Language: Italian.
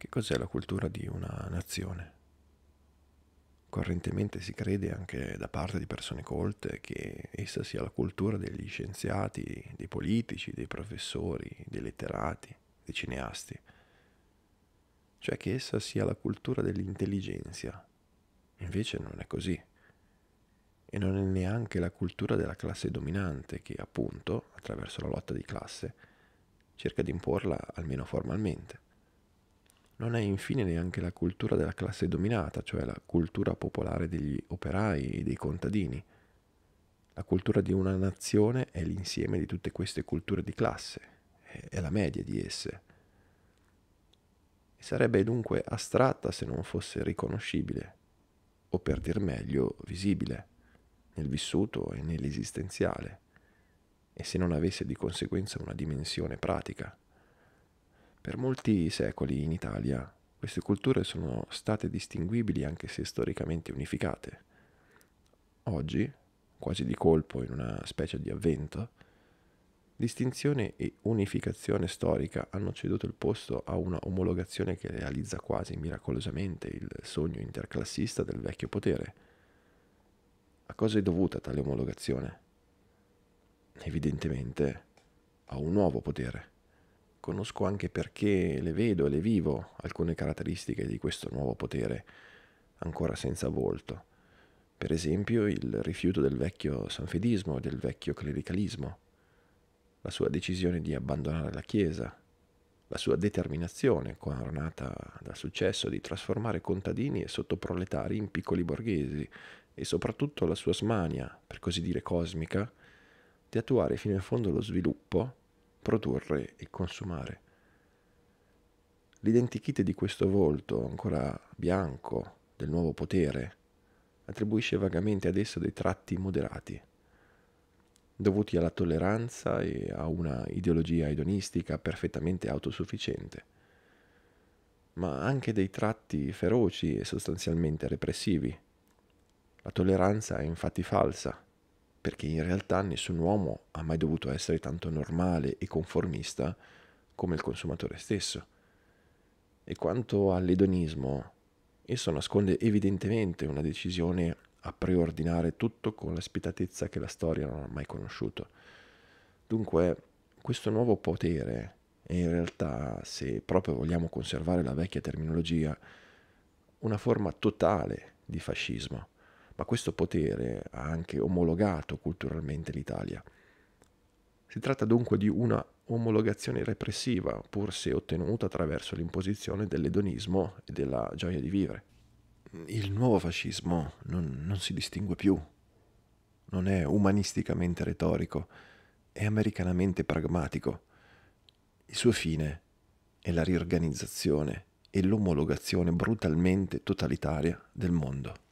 Che cos'è la cultura di una nazione? Correntemente si crede anche da parte di persone colte che essa sia la cultura degli scienziati, dei politici, dei professori, dei letterati, dei cineasti, cioè che essa sia la cultura dell'intelligenza. Invece non è così. E non è neanche la cultura della classe dominante che, appunto, attraverso la lotta di classe, cerca di imporla almeno formalmente. Non è infine neanche la cultura della classe dominata, cioè la cultura popolare degli operai e dei contadini. La cultura di una nazione è l'insieme di tutte queste culture di classe, è la media di esse. E sarebbe dunque astratta se non fosse riconoscibile, o per dir meglio visibile, nel vissuto e nell'esistenziale, e se non avesse di conseguenza una dimensione pratica. Per molti secoli in Italia queste culture sono state distinguibili anche se storicamente unificate. Oggi, quasi di colpo in una specie di avvento, distinzione e unificazione storica hanno ceduto il posto a una omologazione che realizza quasi miracolosamente il sogno interclassista del vecchio potere. A cosa è dovuta tale omologazione? Evidentemente a un nuovo potere conosco anche perché le vedo e le vivo alcune caratteristiche di questo nuovo potere, ancora senza volto. Per esempio il rifiuto del vecchio sanfedismo e del vecchio clericalismo, la sua decisione di abbandonare la Chiesa, la sua determinazione, coronata dal successo, di trasformare contadini e sottoproletari in piccoli borghesi e soprattutto la sua smania, per così dire cosmica, di attuare fino in fondo lo sviluppo produrre e consumare. L'identichite di questo volto, ancora bianco, del nuovo potere, attribuisce vagamente ad esso dei tratti moderati, dovuti alla tolleranza e a una ideologia edonistica perfettamente autosufficiente, ma anche dei tratti feroci e sostanzialmente repressivi. La tolleranza è infatti falsa, perché in realtà nessun uomo ha mai dovuto essere tanto normale e conformista come il consumatore stesso. E quanto all'edonismo, esso nasconde evidentemente una decisione a preordinare tutto con l'aspettatezza che la storia non ha mai conosciuto. Dunque, questo nuovo potere è in realtà, se proprio vogliamo conservare la vecchia terminologia, una forma totale di fascismo ma questo potere ha anche omologato culturalmente l'Italia. Si tratta dunque di una omologazione repressiva, pur se ottenuta attraverso l'imposizione dell'edonismo e della gioia di vivere. Il nuovo fascismo non, non si distingue più, non è umanisticamente retorico, è americanamente pragmatico. Il suo fine è la riorganizzazione e l'omologazione brutalmente totalitaria del mondo.